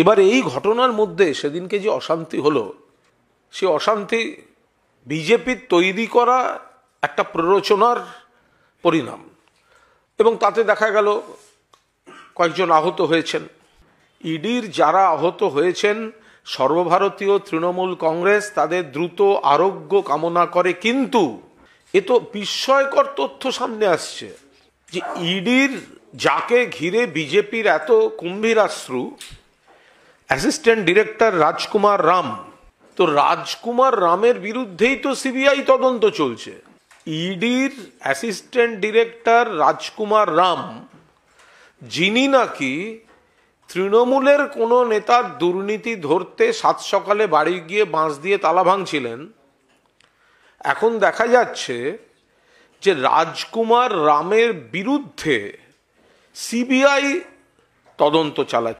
এবার এই ঘটনার মধ্যে সেদিনকে যে অশান্তি হলো সে অশান্তি বিজেপির তৈরি করা একটা প্ররোচনার পরিণাম এবং তাতে দেখা গেল কয়েকজন আহত হয়েছেন ইডির যারা আহত হয়েছেন সর্বভারতীয় তৃণমূল কংগ্রেস তাদের দ্রুত আরোগ্য কামনা করে কিন্তু এ তো বিস্ময়কর তথ্য সামনে আসছে যে ইডির যাকে ঘিরে বিজেপির এত কুম্ভীরাশ্রু অ্যাসিস্ট্যান্ট ডিরেক্টর রাজকুমার রাম তো রাজকুমার রামের বিরুদ্ধেই তো সিবিআই তদন্ত চলছে ইডির অ্যাসিস্ট্যান্ট ডিরেক্টর রাজকুমার রাম যিনি নাকি তৃণমূলের কোনো নেতার দুর্নীতি ধরতে সাত সকালে বাড়ি গিয়ে বাঁশ দিয়ে তালা ভাঙছিলেন এখন দেখা যাচ্ছে যে রাজকুমার রামের বিরুদ্ধে সিবিআই তদন্ত চালাচ্ছে